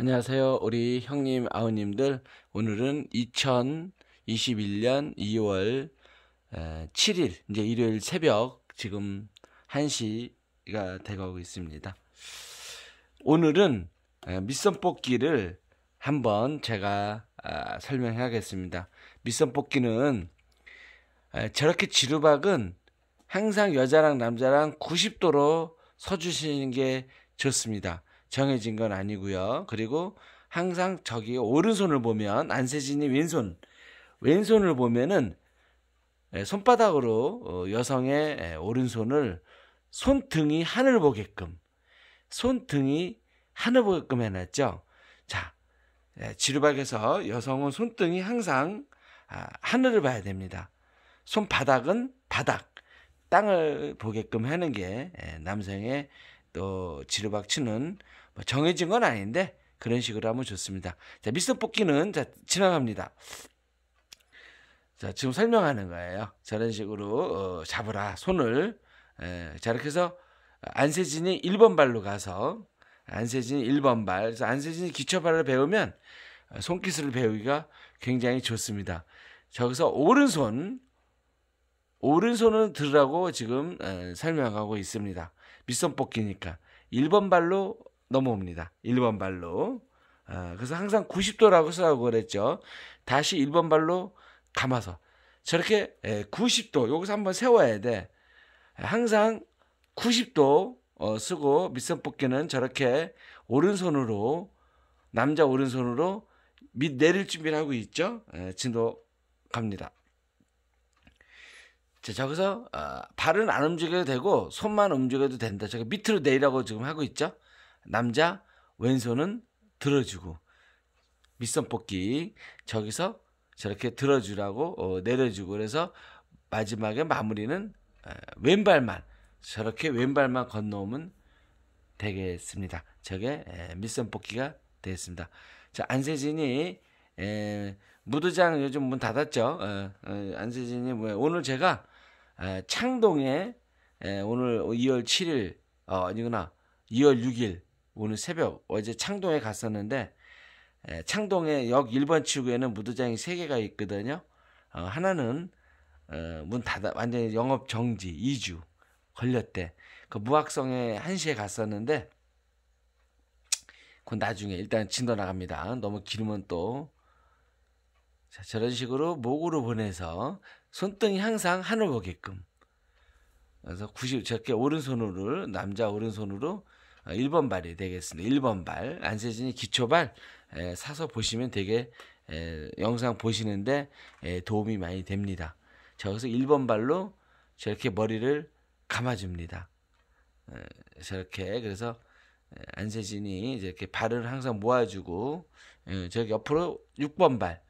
안녕하세요. 우리 형님, 아우님들. 오늘은 2021년 2월 7일, 이제 일요일 새벽, 지금 1시가 되고 있습니다. 오늘은 미선 뽑기를 한번 제가 아, 설명하겠습니다미선 뽑기는 저렇게 지루박은 항상 여자랑 남자랑 90도로 서주시는 게 좋습니다. 정해진 건 아니고요. 그리고 항상 저기 오른손을 보면 안세진이 왼손 왼손을 보면은 예, 손바닥으로 어, 여성의 예, 오른손을 손등이 하늘 보게끔 손등이 하늘 보게끔 해놨죠. 자 예, 지루박에서 여성은 손등이 항상 아, 하늘을 봐야 됩니다. 손바닥은 바닥 땅을 보게끔 하는 게 남성의 또 지르박치는 뭐 정해진 건 아닌데 그런 식으로 하면 좋습니다. 자, 미스 터 뽑기는 자, 지나갑니다. 자, 지금 설명하는 거예요. 저런 식으로 어, 잡으라 손을 에, 자 이렇게 해서 안세진이 1번 발로 가서 안세진이 1번 발. 그래서 안세진이 기초발을 배우면 손기술을 배우기가 굉장히 좋습니다. 저기서 오른손 오른손을 들으라고 지금 에, 설명하고 있습니다. 밑선 뽑기니까 1번 발로 넘어옵니다. 1번 발로. 아, 그래서 항상 90도라고 쓰라고 그랬죠. 다시 1번 발로 감아서 저렇게 90도 예, 여기서 한번 세워야 돼. 항상 90도 어, 쓰고 밑선 뽑기는 저렇게 오른손으로 남자 오른손으로 밑 내릴 준비를 하고 있죠. 예, 진도 갑니다. 자, 저기서 어, 아, 발은 안 움직여도 되고 손만 움직여도 된다. 제가 밑으로 내리라고 지금 하고 있죠. 남자 왼손은 들어주고 밑선 뽑기 저기서 저렇게 들어주라고 어, 내려주고 그래서 마지막에 마무리는 어, 왼발만 저렇게 왼발만 건너오면 되겠습니다. 저게 에, 밑선 뽑기가 되겠습니다. 자 안세진이 에, 무도장 요즘 문 닫았죠. 에, 어, 어, 안세진이 뭐 오늘 제가 에, 창동에 에, 오늘 2월 7일 어, 아니구나 2월 6일 오늘 새벽 어제 창동에 갔었는데 에, 창동에 역 1번 출구에는 무도장이 3개가 있거든요. 어, 하나는 어, 문 닫아 완전히 영업 정지 2주 걸렸대. 그 무학성에 1시에 갔었는데 그건 나중에 일단 진도 나갑니다. 너무 기 길면 또 자, 저런 식으로 목으로 보내서 손등이 항상 하늘 보게끔. 그래서 90 저게 오른손으로 남자 오른손으로 1번 아, 발이 되겠습니다. 1번 발 안세진이 기초발 에, 사서 보시면 되게 에, 영상 보시는데 에, 도움이 많이 됩니다. 자, 그래서 1번 발로 저렇게 머리를 감아줍니다. 에, 저렇게 그래서 안세진이 이렇게 발을 항상 모아주고 에, 저기 옆으로 6번 발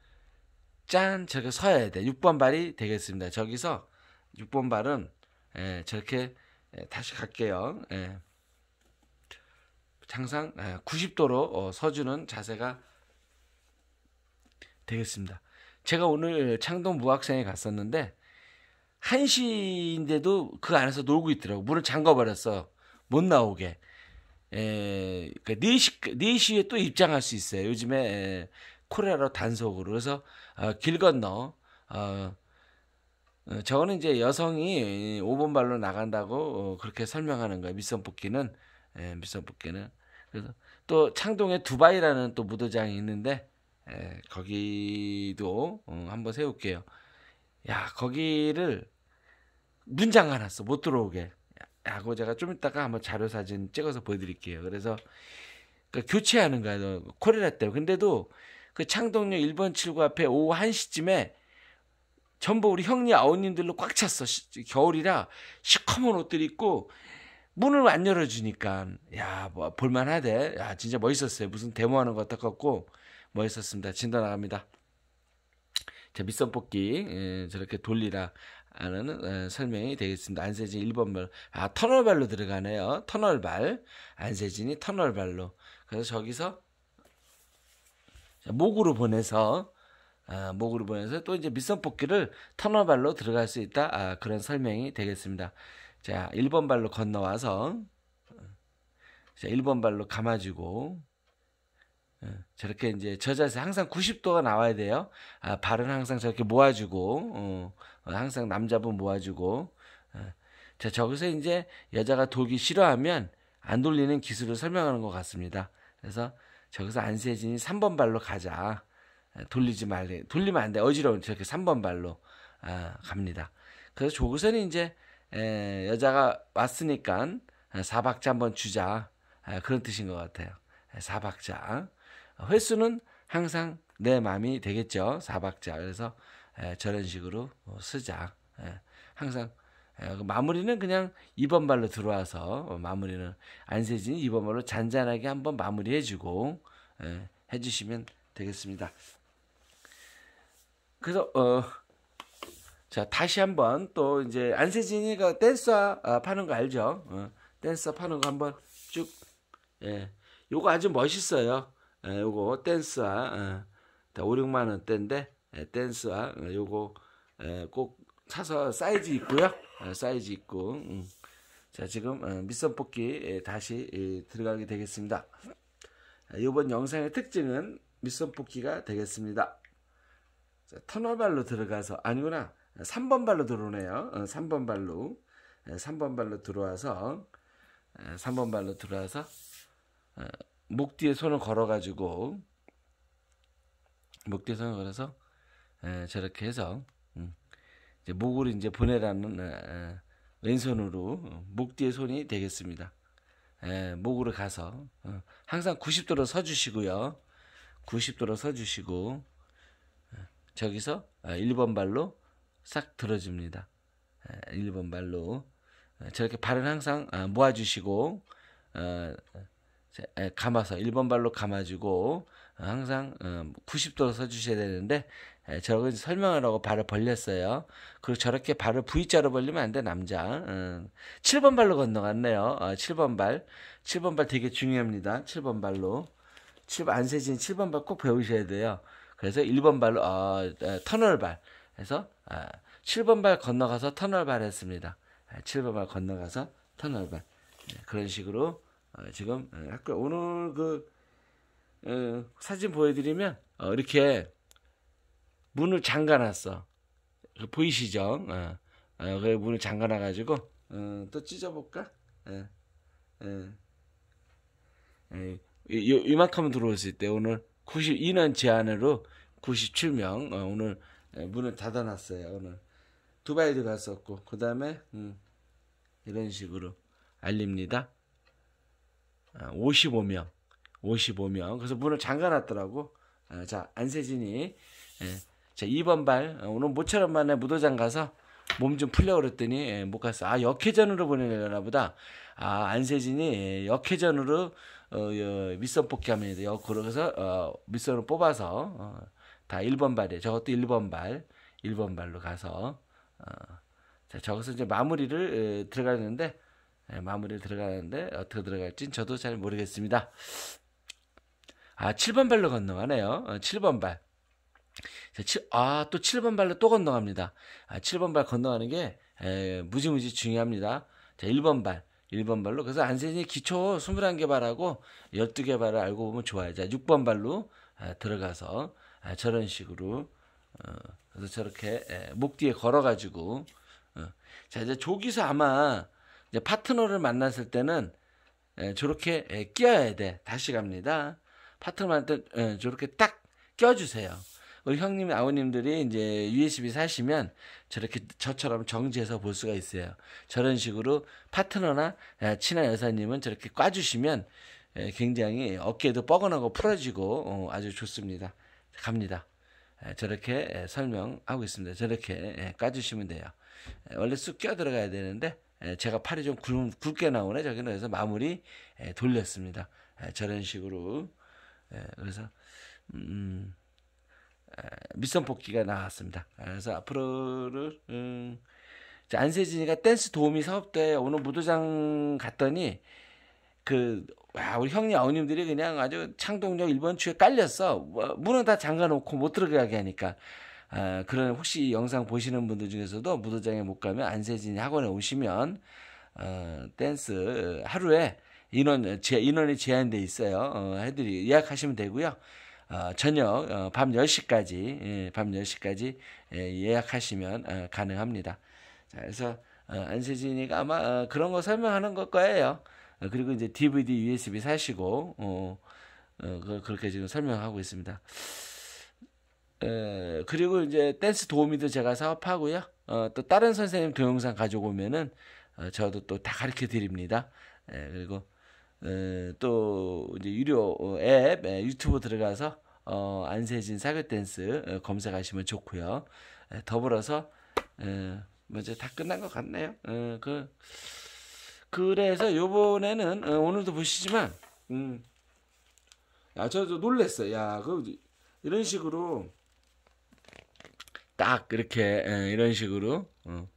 짠 저렇게 서야 돼. 6번 발이 되겠습니다. 저기서 6번 발은 예, 저렇게 예, 다시 갈게요. 예. 항상 90도로 예, 어, 서주는 자세가 되겠습니다. 제가 오늘 창동 무학생에 갔었는데 1시인데도 그 안에서 놀고 있더라고. 문을 잠궈버렸어. 못 나오게. 에, 예, 그 그러니까 4시, 4시에 또 입장할 수 있어요. 요즘에 에, 예, 코레로 단속으로 그래서 어, 길 건너 어, 어 저거는 이제 여성이 5번 발로 나간다고 어, 그렇게 설명하는 거예요. 미선 뽑기는 예, 미선 뽑기는 그래서 또 창동에 두바이라는 또 무도장이 있는데 예, 거기도 어, 한번 세울게요. 야 거기를 문장 하나 써못 들어오게. 하고 제가 좀 이따가 한번 자료 사진 찍어서 보여드릴게요. 그래서 그러니까 교체하는 거예요. 코레라 때. 근데도 그 창동역 1번 7구 앞에 오후 1시쯤에 전부 우리 형님 아우님들로 꽉 찼어. 시, 겨울이라 시커먼 옷들 입고 문을 안 열어주니까 야뭐 볼만하대. 야 진짜 멋있었어요. 무슨 데모하는 것 같았고 멋있었습니다. 진도 나갑니다. 자 밑선 뽑기 예, 저렇게 돌리라 아는 예, 어, 설명이 되겠습니다. 안세진 1번말아 터널발로 들어가네요. 터널발 안세진이 터널발로 그래서 저기서 목으로 보내서 아, 목으로 보내서 또 이제 밑선 뽑기를 터널발로 들어갈 수 있다. 아, 그런 설명이 되겠습니다. 자, 1번 발로 건너와서 자, 1번 발로 감아주고 어, 저렇게 이제 저자세 항상 90도가 나와야 돼요. 아, 발은 항상 저렇게 모아주고 어, 항상 남자분 모아주고 어, 자, 저기서 이제 여자가 돌기 싫어하면 안 돌리는 기술을 설명하는 것 같습니다. 그래서 저기서 안세진이 3번 발로 가자. 돌리지 말래. 돌리면 안 돼. 어지러운 저렇게 3번 발로 아, 갑니다. 그래서 조규선이 이제 에, 여자가 왔으니까 4박자 한번 주자. 아, 그런 뜻인 것 같아요. 4박자. 횟수는 항상 내 마음이 되겠죠. 4박자. 그래서 에, 저런 식으로 뭐 쓰자. 에, 항상 예, 그 마무리는 그냥 2번 발로 들어와서 어, 마무리는 안세진이 2번 발로 잔잔하게 한번 마무리해주고 예, 해주시면 되겠습니다. 그래서 어, 자 다시 한번 또 이제 안세진이가 댄서 아, 파는 거 알죠? 어, 댄서 파는 거 한번 쭉 예, 요거 아주 멋있어요. 예, 요거 댄스와 어, 5, 6만 원대인데 예, 댄스와 어, 요거 예, 꼭 사서 사이즈 있고요. 아, 사이즈 있고 음. 자 지금 밑선 어, 뽑기 예, 다시 예, 들어가게 되겠습니다. 아, 이번 영상의 특징은 밑선 뽑기가 되겠습니다. 터널발로 들어가서 아니구나 3번 발로 들어오네요. 3번 어, 발로 3번 예, 발로 들어와서 3번 발로 들어와서 어, 목 뒤에 손을 걸어가지고 목 뒤에 손을 걸어서 저렇게 해서 목을 이제 보내라는 왼손으로 어, 목 뒤에 손이 되겠습니다. 에, 목으로 가서 어, 항상 90도로 서 주시고요. 90도로 서 주시고 어, 저기서 1번 아, 발로 싹 들어줍니다. 1번 발로 어, 저렇게 발은 항상 아, 모아 주시고 감아서 1번 발로 감아주고 항상 90도로 서 주셔야 되는데 예, 저건 설명을하고 발을 벌렸어요. 그리고 저렇게 발을 V자로 벌리면 안 돼, 남자. 음. 7번 발로 건너갔네요. 어, 7번 발. 7번 발 되게 중요합니다. 7번 발로. 7번, 안세진 7번 발 꼭 배우셔야 돼요. 그래서 1번 발로, 어, 어, 터널 발. 해서, 어, 7번 발 건너가서 터널 발 했습니다. 7번 아, 발 건너가서 터널 발. 예, 그런 식으로, 어, 지금, 예, 학교, 오늘 그, 어, 사진 보여드리면, 어, 이렇게, 문을 잠가놨어. 그 보이시죠? 어, 어, 그 문을 잠가놔가지고 어, 또 찢어볼까? 예, 예. 예, 이만큼 들어올수 있대. 오늘 92년 제한으로 97명 어, 오늘 문을 닫아놨어요. 오늘 두바이도 갔었고 그 다음에 음, 이런 식으로 알립니다. 아, 55명, 55명. 그래서 문을 잠가놨더라고. 아, 자 안세진이 에. 예, 자, 2번 발. 어, 오늘 모처럼 만에 무도장 가서 몸 좀 풀려 그랬더니 예, 못 갔어. 아, 역회전으로 보내려나 보다. 아, 안세진이 예, 역회전으로 어, 어 밑선 뽑기 하면서 역으로 해서 어, 밑선을 뽑아서 어, 다 1번 발이에요. 저것도 1번 발. 1번 발로 가서 어, 자, 저것은 이제 마무리를 에, 들어가는데 에, 예, 마무리를 들어가는데 어떻게 들어갈진 저도 잘 모르겠습니다. 아, 7번 발로 건너가네요. 어, 7번 발. 아, 또 7번 발로 또 건너갑니다. 아, 7번 발 건너가는 게 에, 무지무지 중요합니다. 자, 1번 발. 1번 발로. 그래서 안세진이 기초 21개 발하고 12개 발을 알고 보면 좋아요. 자, 6번 발로 아, 들어가서 아, 저런 식으로 어, 그래서 저렇게 에, 목 뒤에 걸어가지고 어. 자, 이제 조기서 아마 이제 파트너를 만났을 때는 에, 저렇게 에, 끼어야 돼. 다시 갑니다. 파트너 만날 때 에, 저렇게 딱 껴주세요. 우리 형님 아버님들이 이제 USB 사시면 저렇게 저처럼 정지해서 볼 수가 있어요. 저런 식으로 파트너나 친한 여사님은 저렇게 꽈주시면 예, 굉장히 어깨도 뻐근하고 풀어지고 어, 아주 좋습니다. 갑니다. 예, 저렇게 예, 설명하고 있습니다. 저렇게 꽈주시면 돼요. 원래 쑥 껴 들어가야 되는데 제가 팔이 좀 굵, 게 나오네 저기는 그래서 마무리 돌렸습니다. 저런 식으로 그래서 음, 미선 뽑기가 나왔습니다. 그래서 앞으로를 음, 안세진이가 댄스 도우미 사업 때 오늘 무도장 갔더니 그 와, 우리 형님 아우님들이 그냥 아주 창동역 1번 축에 깔렸어. 뭐, 문은 다 잠가 놓고 못 들어가게 하니까. 아, 그런 혹시 영상 보시는 분들 중에서도 무도장에 못 가면 안세진이 학원에 오시면 어, 댄스 하루에 인원 제 인원이 제한돼 있어요. 어, 해드리 예약하시면 되고요. 어, 저녁 어, 밤 10시까지 예, 밤 10시까지 예, 예약하시면 어, 가능합니다. 자, 그래서 안세진이가 아마 그런 거 설명하는 것 거예요. 그리고 이제 DVD, USB 사시고 어, 그렇게 지금 설명하고 있습니다. 에, 그리고 이제 댄스 도우미도 제가 사업하고요. 어, 또 다른 선생님 동영상 가져오면은 저도 또 다 가르쳐 드립니다. 에, 그리고 또 이제 유료 앱 에, 유튜브 들어가서 어, 안세진 사교 댄스 검색하시면 좋고요. 더불어서 에, 먼저 뭐 다 끝난 것 같네요. 그 그래서 요번에는 어, 오늘도 보시지만 음. 야, 저, 저 놀랬어요. 야, 그 이런 식으로 딱 이렇게 이런 식으로 어.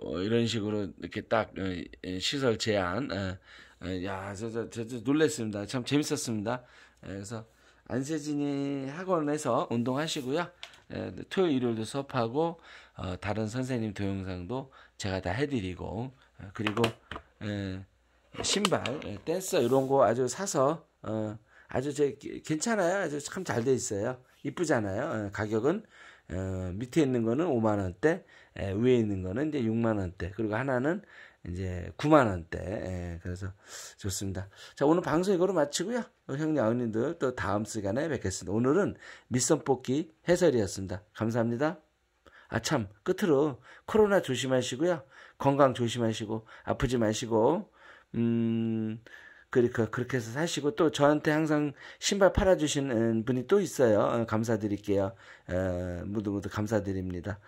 어, 이런 식으로 이렇게 딱 어, 예, 시설 제안. 어, 어, 야, 저, 저, 저, 저 놀랬습니다. 참 재밌었습니다. 에, 예, 그래서 안세진이 학원에서 운동하시고요. 에, 예, 토요일, 일요일도 수업하고 어, 다른 선생님 동영상도 제가 다 해드리고 에, 어, 그리고 에, 신발, 댄서 이런 거 아주 사서 어, 아주 제 괜찮아요. 아주 참 잘 돼 있어요. 이쁘잖아요. 어, 가격은 어, 밑에 있는 거는 5만 원대, 에, 위에 있는 거는 이제 6만 원대, 그리고 하나는 이제 9만 원대. 에, 그래서 좋습니다. 자, 오늘 방송 이거로 마치고요. 형님 아우님들 또 다음 시간에 뵙겠습니다. 오늘은 미선 뽑기 해설이었습니다. 감사합니다. 아 참 끝으로 코로나 조심하시고요. 건강 조심하시고 아프지 마시고 음 그러니 그렇게 해서 사시고 또 저한테 항상 신발 팔아주시는 분이 또 있어요. 어, 감사드릴게요. 에, 어, 모두 모두 감사드립니다.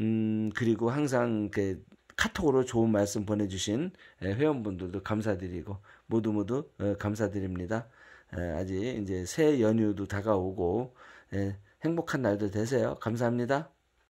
음 그리고 항상 그 카톡으로 좋은 말씀 보내주신 예, 회원분들도 감사드리고 모두 모두 어, 감사드립니다. 아직 이제 새 연휴도 다가오고 예, 행복한 날도 되세요. 감사합니다.